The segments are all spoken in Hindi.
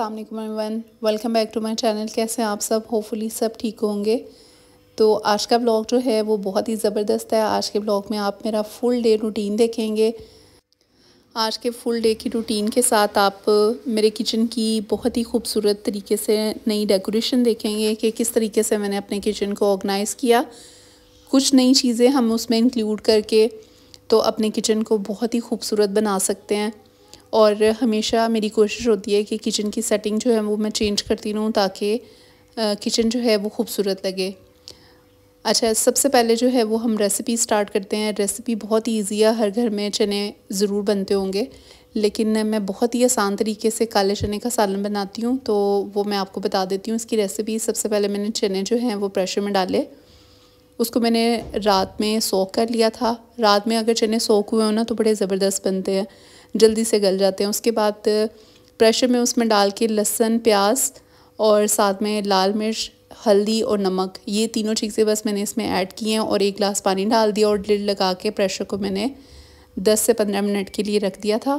अस्सलाम वन welcome back to my channel कैसे हैं आप सब होपफुली सब ठीक होंगे तो आज का ब्लॉग जो है वो बहुत ही ज़बरदस्त है आज के ब्लॉग में आप मेरा फुल डे रूटीन देखेंगे आज के फुल डे की रूटीन के साथ आप मेरे किचन की बहुत ही खूबसूरत तरीके से नई डेकोरेशन देखेंगे कि किस तरीके से मैंने अपने किचन को ऑर्गेनाइज़ किया कुछ नई चीज़ें हम उसमें इंक्लूड करके तो अपने किचन को बहुत ही खूबसूरत बना सकते हैं और हमेशा मेरी कोशिश होती है कि किचन की सेटिंग जो है वो मैं चेंज करती रहूँ ताकि किचन जो है वो खूबसूरत लगे अच्छा सबसे पहले जो है वो हम रेसिपी स्टार्ट करते हैं रेसिपी बहुत ईजी है हर घर में चने ज़रूर बनते होंगे लेकिन मैं बहुत ही आसान तरीके से काले चने का सालन बनाती हूँ तो वो मैं आपको बता देती हूँ इसकी रेसिपी सबसे पहले मैंने चने जो हैं वो प्रेशर में डाले उसको मैंने रात में सोख कर लिया था रात में अगर चने सोख हुए हो ना तो बड़े ज़बरदस्त बनते हैं जल्दी से गल जाते हैं उसके बाद प्रेशर में उसमें डाल के लहसुन प्याज और साथ में लाल मिर्च हल्दी और नमक ये तीनों चीज़ें बस मैंने इसमें ऐड की हैं और एक गिलास पानी डाल दिया और लिड लगा के प्रेशर को मैंने 10 से 15 मिनट के लिए रख दिया था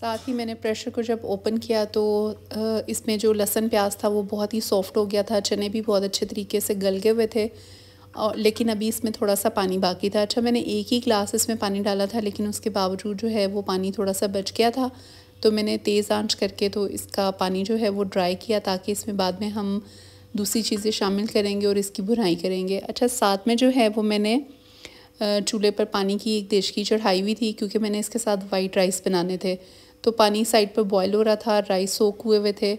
साथ ही मैंने प्रेशर को जब ओपन किया तो इसमें जो लहसन प्याज था वो बहुत ही सॉफ्ट हो गया था चने भी बहुत अच्छे तरीके से गल गए हुए थे और लेकिन अभी इसमें थोड़ा सा पानी बाकी था अच्छा मैंने एक ही ग्लास इसमें पानी डाला था लेकिन उसके बावजूद जो है वो पानी थोड़ा सा बच गया था तो मैंने तेज़ आंच करके तो इसका पानी जो है वो ड्राई किया ताकि इसमें बाद में हम दूसरी चीज़ें शामिल करेंगे और इसकी बुनाई करेंगे अच्छा साथ में जो है वो मैंने चूल्हे पर पानी की एक देश की चढ़ाई हुई थी क्योंकि मैंने इसके साथ वाइट राइस बनाने थे तो पानी साइड पर बॉयल हो रहा था राइस सोक हुए हुए थे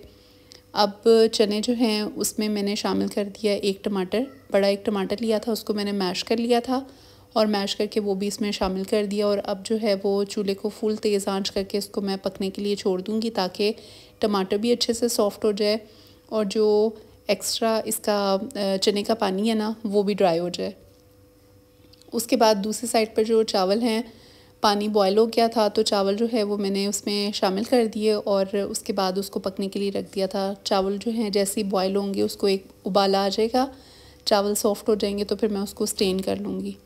अब चने जो हैं उसमें मैंने शामिल कर दिया एक टमाटर बड़ा एक टमाटर लिया था उसको मैंने मैश कर लिया था और मैश करके वो भी इसमें शामिल कर दिया और अब जो है वो चूल्हे को फुल तेज़ आंच करके इसको मैं पकने के लिए छोड़ दूँगी ताकि टमाटर भी अच्छे से सॉफ्ट हो जाए और जो एक्स्ट्रा इसका चने का पानी है ना वो भी ड्राई हो जाए उसके बाद दूसरी साइड पर जो चावल हैं पानी बॉयल हो गया था तो चावल जो है वो मैंने उसमें शामिल कर दिए और उसके बाद उसको पकने के लिए रख दिया था चावल जो है जैसे ही बॉयल होंगे उसको एक उबाला आ जाएगा चावल सॉफ्ट हो जाएंगे तो फिर मैं उसको स्टेन कर लूँगी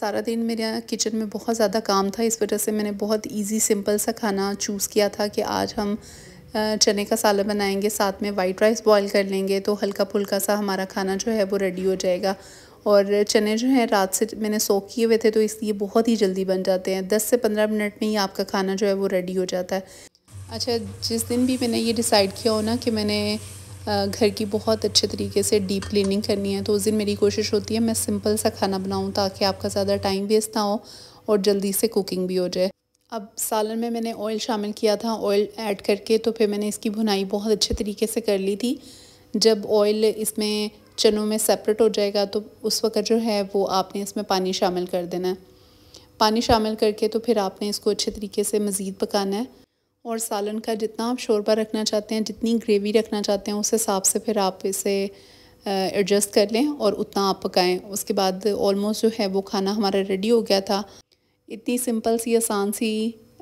सारा दिन मेरा किचन में बहुत ज़्यादा काम था इस वजह से मैंने बहुत इजी सिंपल सा खाना चूज़ किया था कि आज हम चने का सालन बनाएंगे साथ में वाइट राइस बॉईल कर लेंगे तो हल्का फुल्का सा हमारा खाना जो है वो रेडी हो जाएगा और चने जो हैं रात से मैंने सोख किए हुए थे तो इसलिए बहुत ही जल्दी बन जाते हैं दस से पंद्रह मिनट में ही आपका खाना जो है वो रेडी हो जाता है अच्छा जिस दिन भी मैंने ये डिसाइड किया हो ना कि मैंने घर की बहुत अच्छे तरीके से डीप क्लिनिंग करनी है तो उस दिन मेरी कोशिश होती है मैं सिंपल सा खाना बनाऊँ ताकि आपका ज़्यादा टाइम वेस्ट ना हो और जल्दी से कुकिंग भी हो जाए अब सालन में मैंने ऑयल शामिल किया था ऑयल ऐड करके तो फिर मैंने इसकी भुनाई बहुत अच्छे तरीके से कर ली थी जब ऑयल इसमें चनों में सेपरेट हो जाएगा तो उस वक्त जो है वो आपने इसमें पानी शामिल कर देना है पानी शामिल करके तो फिर आपने इसको अच्छे तरीके से मज़ीद पकाना है और सालन का जितना आप शोरबा रखना चाहते हैं जितनी ग्रेवी रखना चाहते हैं उस हिसाब से फिर आप इसे एडजस्ट कर लें और उतना आप पकाएं उसके बाद ऑलमोस्ट जो है वो खाना हमारा रेडी हो गया था इतनी सिंपल सी आसान सी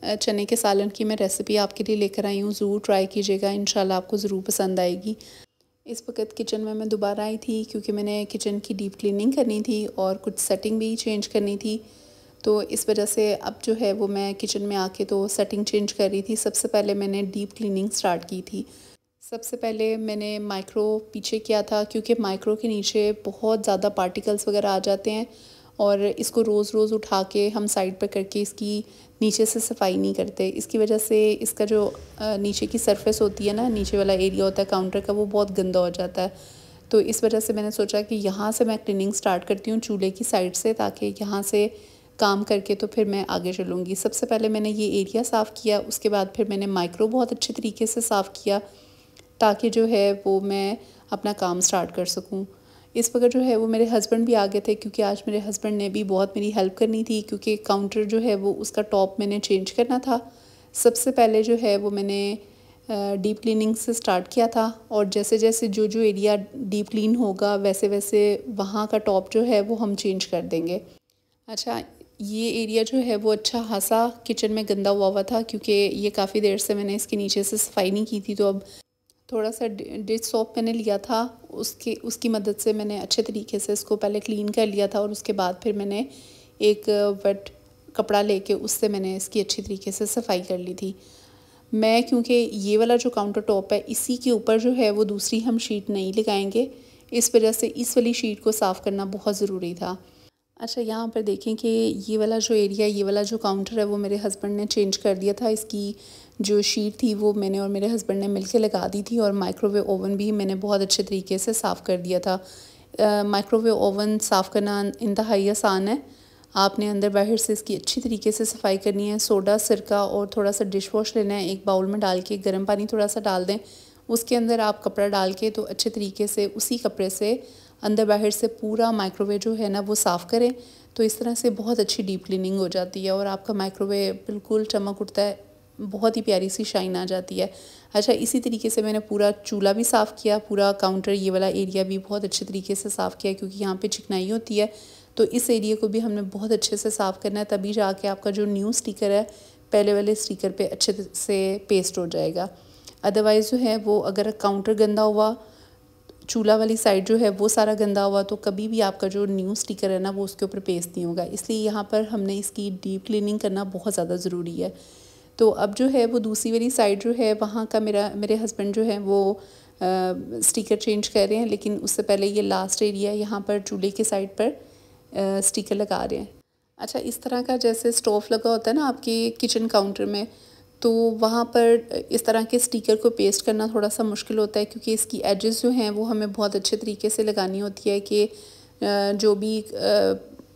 चने के सालन की मैं रेसिपी आपके लिए लेकर आई हूँ ज़रूर ट्राई कीजिएगा इन आपको ज़रूर पसंद आएगी इस वक्त किचन में मैं दोबारा आई थी क्योंकि मैंने किचन की डीप क्लिनिंग करनी थी और कुछ सेटिंग भी चेंज करनी थी तो इस वजह से अब जो है वो मैं किचन में आके तो सेटिंग चेंज कर रही थी सबसे पहले मैंने डीप क्लीनिंग स्टार्ट की थी सबसे पहले मैंने माइक्रो पीछे किया था क्योंकि माइक्रो के नीचे बहुत ज़्यादा पार्टिकल्स वगैरह आ जाते हैं और इसको रोज़ रोज़ उठा के हम साइड पर करके इसकी नीचे से सफाई नहीं करते इसकी वजह से इसका जो नीचे की सरफेस होती है ना नीचे वाला एरिया होता है काउंटर का वो बहुत गंदा हो जाता है तो इस वजह से मैंने सोचा कि यहाँ से मैं क्लीनिंग स्टार्ट करती हूँ चूल्हे की साइड से ताकि यहाँ से काम करके तो फिर मैं आगे चलूँगी सबसे पहले मैंने ये एरिया साफ़ किया उसके बाद फिर मैंने माइक्रो बहुत अच्छे तरीके से साफ़ किया ताकि जो है वो मैं अपना काम स्टार्ट कर सकूँ इस वक्त जो है वो मेरे हस्बैंड भी आ गए थे क्योंकि आज मेरे हस्बैंड ने भी बहुत मेरी हेल्प करनी थी क्योंकि काउंटर जो है वो उसका टॉप मैंने चेंज करना था सबसे पहले जो है वो मैंने डीप क्लीनिंग से स्टार्ट किया था और जैसे जैसे जो जो एरिया डीप क्लीन होगा वैसे वैसे वहाँ का टॉप जो है वो हम चेंज कर देंगे अच्छा ये एरिया जो है वो अच्छा खासा किचन में गंदा हुआ हुआ था क्योंकि ये काफ़ी देर से मैंने इसके नीचे से सफाई नहीं की थी तो अब थोड़ा सा डिश सॉप मैंने लिया था उसके उसकी मदद से मैंने अच्छे तरीके से इसको पहले क्लीन कर लिया था और उसके बाद फिर मैंने एक वेट कपड़ा लेके उससे मैंने इसकी अच्छी तरीके से सफाई कर ली थी मैं क्योंकि ये वाला जो काउंटर टॉप है इसी के ऊपर जो है वो दूसरी हम शीट नहीं लगाएंगे इस वजह से इस वाली शीट को साफ़ करना बहुत ज़रूरी था अच्छा यहाँ पर देखें कि ये वाला जो एरिया ये वाला जो काउंटर है वो मेरे हस्बैंड ने चेंज कर दिया था इसकी जो शीट थी वो मैंने और मेरे हस्बैंड ने मिलके लगा दी थी और माइक्रोवेव ओवन भी मैंने बहुत अच्छे तरीके से साफ़ कर दिया था माइक्रोवेव ओवन साफ़ करना इंतहाई आसान है आपने अंदर बाहर से इसकी अच्छी तरीके से सफाई करनी है सोडा सिरका और थोड़ा सा डिश वॉश लेना है एक बाउल में डाल के गर्म पानी थोड़ा सा डाल दें उसके अंदर आप कपड़ा डाल के तो अच्छे तरीके से उसी कपड़े से अंदर बाहर से पूरा माइक्रोवेव जो है ना वो साफ़ करें तो इस तरह से बहुत अच्छी डीप क्लीनिंग हो जाती है और आपका माइक्रोवेव बिल्कुल चमक उठता है बहुत ही प्यारी सी शाइन आ जाती है अच्छा इसी तरीके से मैंने पूरा चूल्हा भी साफ़ किया पूरा काउंटर ये वाला एरिया भी बहुत अच्छे तरीके से साफ़ किया क्योंकि यहाँ पे चिकनाई होती है तो इस एरिया को भी हमने बहुत अच्छे से साफ़ करना है तभी जाके आपका जो न्यू स्टिकर है पहले वाले स्टिकर पर अच्छे से पेस्ट हो जाएगा अदरवाइज़ जो है वो अगर काउंटर गंदा हुआ चूल्हा वाली साइड जो है वो सारा गंदा हुआ तो कभी भी आपका जो न्यू स्टिकर है ना वो उसके ऊपर पेस्ट नहीं होगा इसलिए यहाँ पर हमने इसकी डीप क्लीनिंग करना बहुत ज़्यादा ज़रूरी है तो अब जो है वो दूसरी वाली साइड जो है वहाँ का मेरा मेरे हस्बैंड जो है वो स्टिकर चेंज कर रहे हैं लेकिन उससे पहले ये लास्ट एरिया यहाँ पर चूल्हे के साइड पर स्टिकर लगा रहे हैं अच्छा इस तरह का जैसे स्टोव लगा होता है ना आपके किचन काउंटर में तो वहाँ पर इस तरह के स्टिकर को पेस्ट करना थोड़ा सा मुश्किल होता है क्योंकि इसकी एजेस जो हैं वो हमें बहुत अच्छे तरीके से लगानी होती है कि जो भी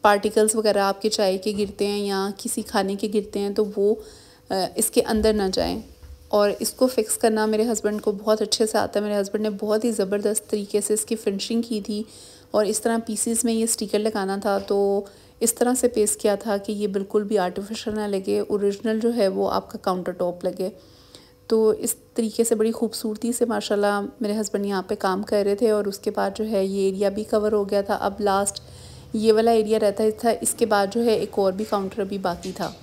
पार्टिकल्स वगैरह आपके चाय के गिरते हैं या किसी खाने के गिरते हैं तो वो इसके अंदर ना जाएं और इसको फिक्स करना मेरे हस्बैंड को बहुत अच्छे से आता है मेरे हस्बैंड ने बहुत ही ज़बरदस्त तरीके से इसकी फिनिशिंग की थी और इस तरह पीसीस में ये स्टिकर लगाना था तो इस तरह से पेश किया था कि ये बिल्कुल भी आर्टिफिशियल ना लगे ओरिजिनल जो है वो आपका काउंटर टॉप लगे तो इस तरीके से बड़ी खूबसूरती से माशाल्लाह मेरे हस्बैंड यहाँ पे काम कर रहे थे और उसके बाद जो है ये एरिया भी कवर हो गया था अब लास्ट ये वाला एरिया रहता था इसके बाद जो है एक और भी काउंटर अभी बाकी था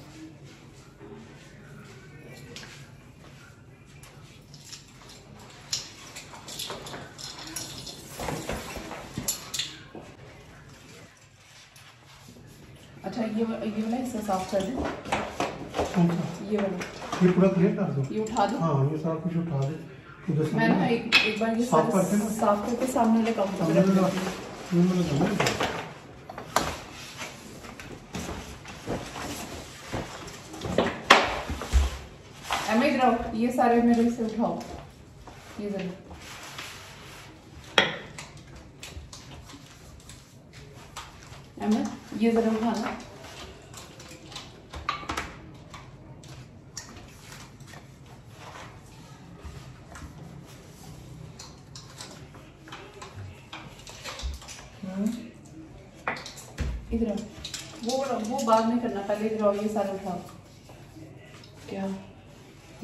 से साफ कर दें ये वाला ये पूरा क्लियर कर दो ये उठा दो हां ये सारा कुछ उठा दे तो मैं ना एक एक बार ये साफ करके ना साफ करके सामने वाले काम कर देती हूँ तो ये सारे मेरे से उठाओ ये जरा ये जरा उठाना ग्राम वो वो बाद में करना पहले ग्राम ये सारा था क्या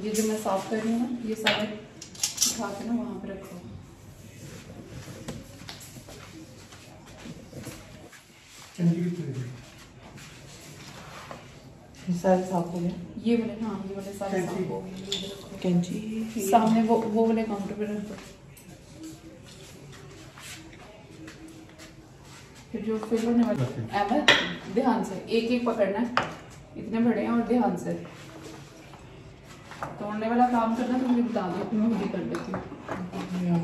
ये जो मैं साफ कर रही हूँ ना ये सारे उठा के तो ना वहाँ पर रखो तो ये सारे साफ हो गए ये बोले हाँ ये वाले सारे साफ हो गए कैंची सामने वो वो बोले काउंटर पे रख दो फिर जो फिल होने वाला अहमद ध्यान से एक एक पकड़ना है इतने बड़े हैं और ध्यान से तोड़ने वाला काम करना तो मुझे बता दो मैं खुद ही कर लेती हूँ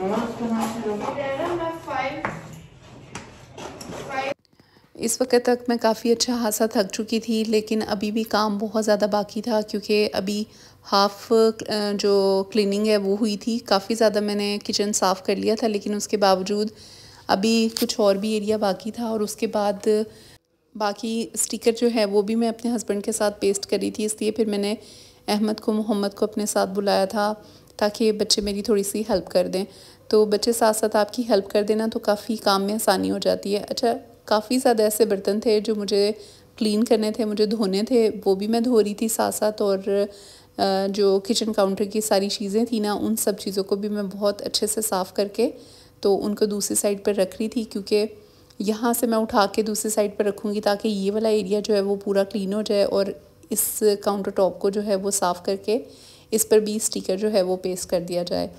मम्मा उसका नाम इस वक्त तक मैं काफ़ी अच्छा खासा थक चुकी थी लेकिन अभी भी काम बहुत ज़्यादा बाकी था क्योंकि अभी हाफ़ जो क्लीनिंग है वो हुई थी काफ़ी ज़्यादा मैंने किचन साफ़ कर लिया था लेकिन उसके बावजूद अभी कुछ और भी एरिया बाकी था और उसके बाद बाकी स्टिकर जो है वो भी मैं अपने हस्बैंड के साथ पेस्ट करी थी इसलिए फिर मैंने अहमद को मोहम्मद को अपने साथ बुलाया था ताकि बच्चे मेरी थोड़ी सी हेल्प कर दें तो बच्चे साथ साथ आपकी हेल्प कर देना तो काफ़ी काम में आसानी हो जाती है अच्छा काफ़ी ज़्यादा ऐसे बर्तन थे जो मुझे क्लीन करने थे मुझे धोने थे वो भी मैं धो रही थी साथ साथ और जो किचन काउंटर की सारी चीज़ें थी ना उन सब चीज़ों को भी मैं बहुत अच्छे से साफ़ करके तो उनको दूसरी साइड पर रख रही थी क्योंकि यहाँ से मैं उठा के दूसरी साइड पर रखूँगी ताकि ये वाला एरिया जो है वो पूरा क्लीन हो जाए और इस काउंटर टॉप को जो है वो साफ़ करके इस पर भी स्टिकर जो है वो पेस्ट कर दिया जाए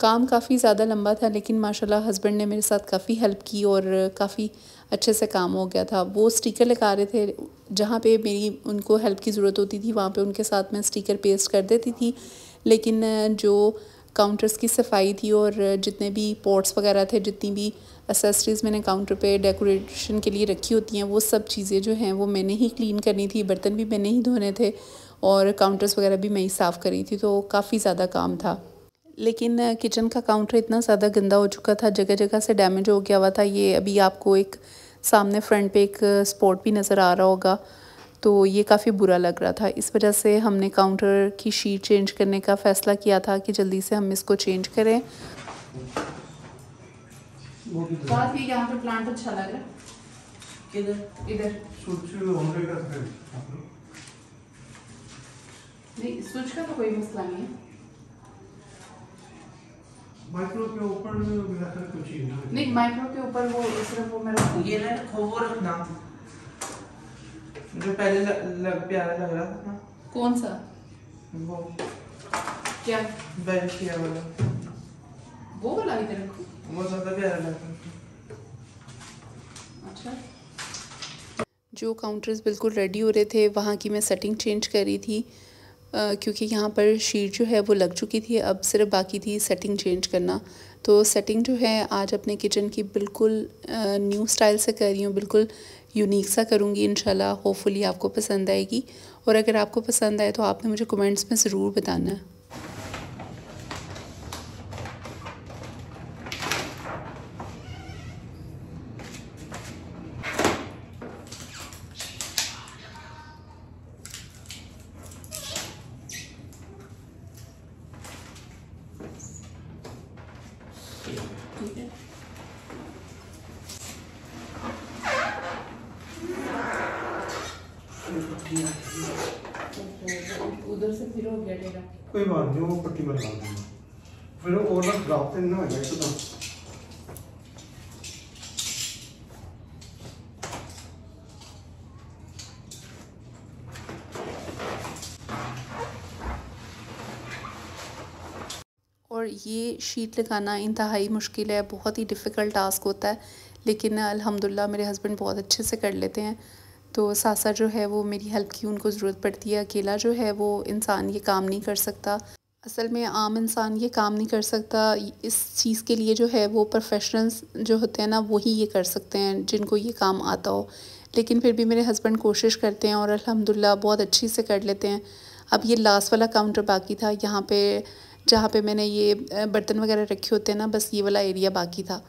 काम काफ़ी ज़्यादा लंबा था लेकिन माशाल्लाह हस्बैंड ने मेरे साथ काफ़ी हेल्प की और काफ़ी अच्छे से काम हो गया था वो स्टिकर लगा रहे थे जहाँ पे मेरी उनको हेल्प की ज़रूरत होती थी वहाँ पे उनके साथ मैं स्टिकर पेस्ट कर देती थी लेकिन जो काउंटर्स की सफाई थी और जितने भी पॉट्स वगैरह थे जितनी भी एसेसरीज़ मैंने काउंटर पे डेकोरेशन के लिए रखी होती हैं वो सब चीज़ें जो हैं वो मैंने ही क्लीन करनी थी बर्तन भी मैंने ही धोने थे और काउंटर्स वगैरह भी मैं ही साफ़ करी थी तो काफ़ी ज़्यादा काम था लेकिन किचन का काउंटर इतना ज़्यादा गंदा हो चुका था जगह जगह से डैमेज हो गया हुआ था ये अभी आपको एक सामने फ्रंट पे एक स्पॉट भी नज़र आ रहा होगा तो ये काफ़ी बुरा लग रहा था इस वजह से हमने काउंटर की शीट चेंज करने का फ़ैसला किया था कि जल्दी से हम इसको चेंज करें अच्छा इधर नहीं स्विच का तो कोई मसला नहीं है माइक्रो के ऊपर में मेरा ख्याल कुछ ही नहीं नहीं माइक्रो के ऊपर वो सिर्फ वो मेरा ये ना खो वो रखना जो पहले लग, लग प्यारा लग रहा था कौन सा वो क्या बैल किया वाला वो वाला इधर रखो वो ज्यादा प्यारा लग रहा अच्छा जो काउंटर्स बिल्कुल रेडी हो रहे थे वहाँ की मैं सेटिंग चेंज कर रही थी क्योंकि यहाँ पर शीट जो है वो लग चुकी थी अब सिर्फ बाकी थी सेटिंग चेंज करना तो सेटिंग जो है आज अपने किचन की बिल्कुल न्यू स्टाइल से कर रही हूँ बिल्कुल यूनिक सा करूँगी इन होपफुली आपको पसंद आएगी और अगर आपको पसंद आए तो आपने मुझे कमेंट्स में ज़रूर बताना है मार दी पट्टी पर मार दी फिर और बस ड्रॉप तो ना होगा एकदम और ये शीट लगाना इंतहाई मुश्किल है बहुत ही डिफ़िकल्ट टास्क होता है लेकिन अल्हम्दुलिल्लाह मेरे हस्बैंड बहुत अच्छे से कर लेते हैं तो सासा जो है वो मेरी हेल्प की उनको ज़रूरत पड़ती है अकेला जो है वो इंसान ये काम नहीं कर सकता असल में आम इंसान ये काम नहीं कर सकता इस चीज़ के लिए जो है वो प्रोफेशनल्स जो होते हैं ना वही ये कर सकते हैं जिनको ये काम आता हो लेकिन फिर भी मेरे हस्बैंड कोशिश करते हैं और अल्हम्दुलिल्लाह बहुत अच्छी से कर लेते हैं अब ये लास्ट वाला काउंटर बाकी था यहाँ पे जहाँ पे मैंने ये बर्तन वगैरह रखे होते हैं ना बस ये वाला एरिया बाकी था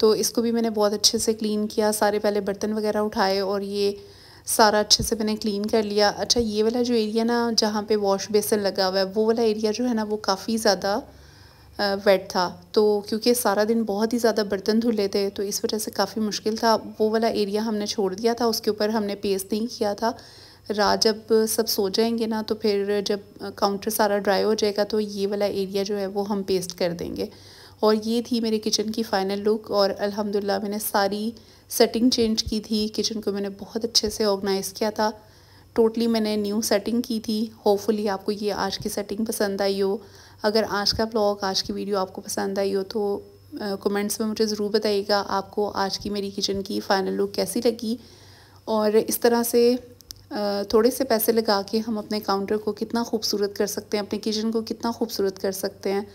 तो इसको भी मैंने बहुत अच्छे से क्लीन किया सारे पहले बर्तन वगैरह उठाए और ये सारा अच्छे से मैंने क्लीन कर लिया अच्छा ये वाला जो एरिया ना जहाँ पे वॉश बेसन लगा हुआ है वो वाला एरिया जो है ना वो काफ़ी ज़्यादा वेट था तो क्योंकि सारा दिन बहुत ही ज़्यादा बर्तन धुले थे तो इस वजह से काफ़ी मुश्किल था वो वाला एरिया हमने छोड़ दिया था उसके ऊपर हमने पेस्ट नहीं किया था रात जब सब सो जाएंगे ना तो फिर जब काउंटर सारा ड्राई हो जाएगा तो ये वाला एरिया जो है वो हम पेस्ट कर देंगे और ये थी मेरे किचन की फ़ाइनल लुक और अल्हम्दुलिल्लाह मैंने सारी सेटिंग चेंज की थी किचन को मैंने बहुत अच्छे से ऑर्गेनाइज़ किया था टोटली मैंने न्यू सेटिंग की थी होपफुली आपको ये आज की सेटिंग पसंद आई हो अगर आज का ब्लॉग आज की वीडियो आपको पसंद आई हो तो कमेंट्स में मुझे ज़रूर बताइएगा आपको आज की मेरी किचन की फ़ाइनल लुक कैसी लगी और इस तरह से थोड़े से पैसे लगा के हम अपने काउंटर को कितना खूबसूरत कर सकते हैं अपने किचन को कितना खूबसूरत कर सकते हैं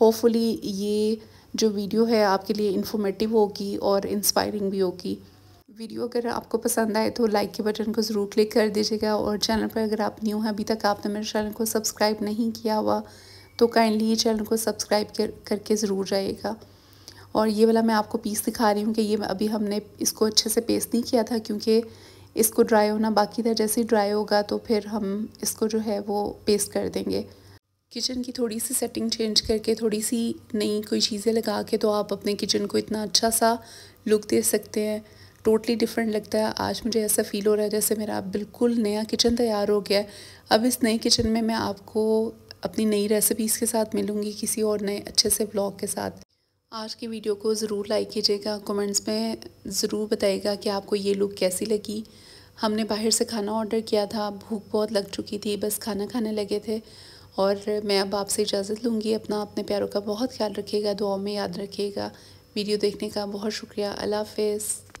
होपफुली ये जो वीडियो है आपके लिए इन्फॉर्मेटिव होगी और इंस्पायरिंग भी होगी वीडियो अगर आपको पसंद आए तो लाइक के बटन को ज़रूर क्लिक कर दीजिएगा और चैनल पर अगर आप न्यू हैं अभी तक आपने मेरे चैनल को सब्सक्राइब नहीं किया हुआ तो काइंडली ये चैनल को सब्सक्राइब कर करके ज़रूर जाइएगा और ये वाला मैं आपको पीस दिखा रही हूँ कि ये अभी हमने इसको अच्छे से पेस्ट नहीं किया था क्योंकि इसको ड्राई होना बाकी था जैसे ही ड्राई होगा तो फिर हम इसको जो है वो पेस्ट कर देंगे किचन की थोड़ी सी सेटिंग चेंज करके थोड़ी सी नई कोई चीज़ें लगा के तो आप अपने किचन को इतना अच्छा सा लुक दे सकते हैं टोटली डिफरेंट लगता है आज मुझे ऐसा फील हो रहा है जैसे मेरा बिल्कुल नया किचन तैयार हो गया है अब इस नए किचन में मैं आपको अपनी नई रेसिपीज़ के साथ मिलूँगी किसी और नए अच्छे से ब्लॉग के साथ आज की वीडियो को ज़रूर लाइक कीजिएगा कमेंट्स में ज़रूर बताइएगा कि आपको ये लुक कैसी लगी हमने बाहर से खाना ऑर्डर किया था भूख बहुत लग चुकी थी बस खाना खाने लगे थे और मैं अब आपसे इजाज़त लूँगी अपना अपने प्यारों का बहुत ख्याल रखिएगा दुआ में याद रखिएगा वीडियो देखने का बहुत शुक्रिया अल्लाह हाफ